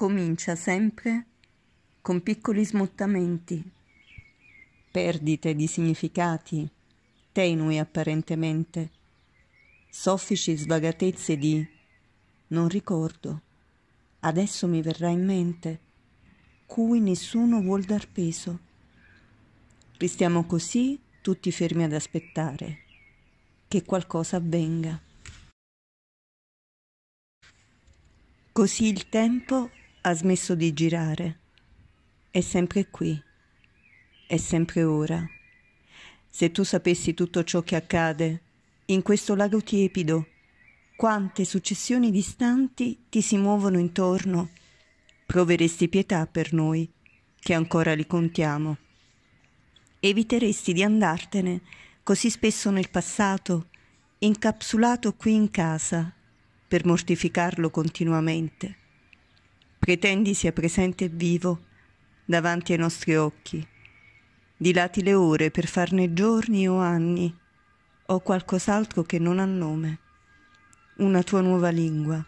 comincia sempre con piccoli smottamenti, perdite di significati, tenui apparentemente, soffici svagatezze di non ricordo, adesso mi verrà in mente, cui nessuno vuol dar peso. Restiamo così tutti fermi ad aspettare che qualcosa avvenga. Così il tempo ha smesso di girare. È sempre qui, è sempre ora. Se tu sapessi tutto ciò che accade in questo lago tiepido, quante successioni distanti ti si muovono intorno, proveresti pietà per noi, che ancora li contiamo. Eviteresti di andartene così spesso nel passato, incapsulato qui in casa, per mortificarlo continuamente pretendi sia presente e vivo davanti ai nostri occhi. Dilati le ore per farne giorni o anni, o qualcos'altro che non ha nome. Una tua nuova lingua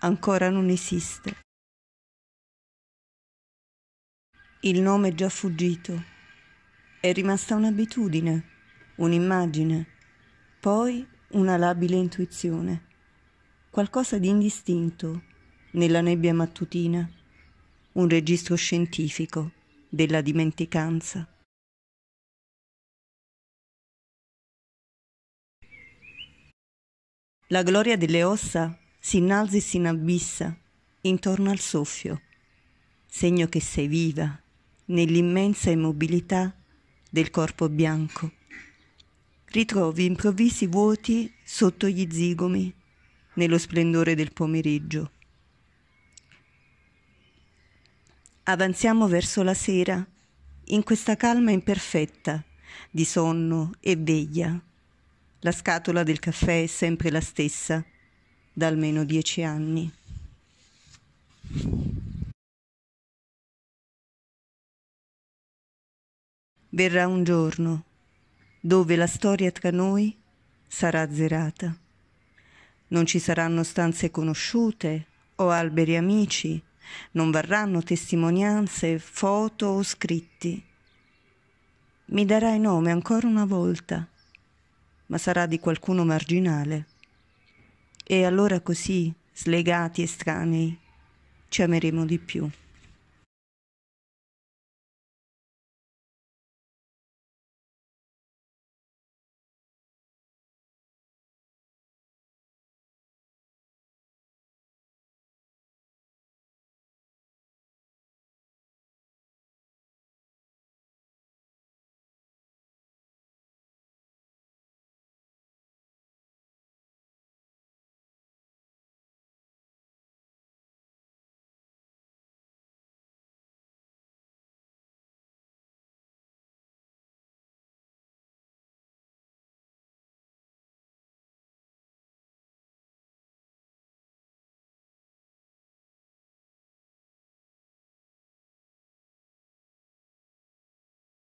ancora non esiste. Il nome è già fuggito, è rimasta un'abitudine, un'immagine, poi una labile intuizione, qualcosa di indistinto nella nebbia mattutina, un registro scientifico della dimenticanza. La gloria delle ossa si innalza e si inabissa intorno al soffio, segno che sei viva nell'immensa immobilità del corpo bianco. Ritrovi improvvisi vuoti sotto gli zigomi, nello splendore del pomeriggio Avanziamo verso la sera, in questa calma imperfetta, di sonno e veglia. La scatola del caffè è sempre la stessa, da almeno dieci anni. Verrà un giorno dove la storia tra noi sarà zerata. Non ci saranno stanze conosciute o alberi amici non varranno testimonianze, foto o scritti. Mi darai nome ancora una volta, ma sarà di qualcuno marginale. E allora così, slegati estranei, ci ameremo di più.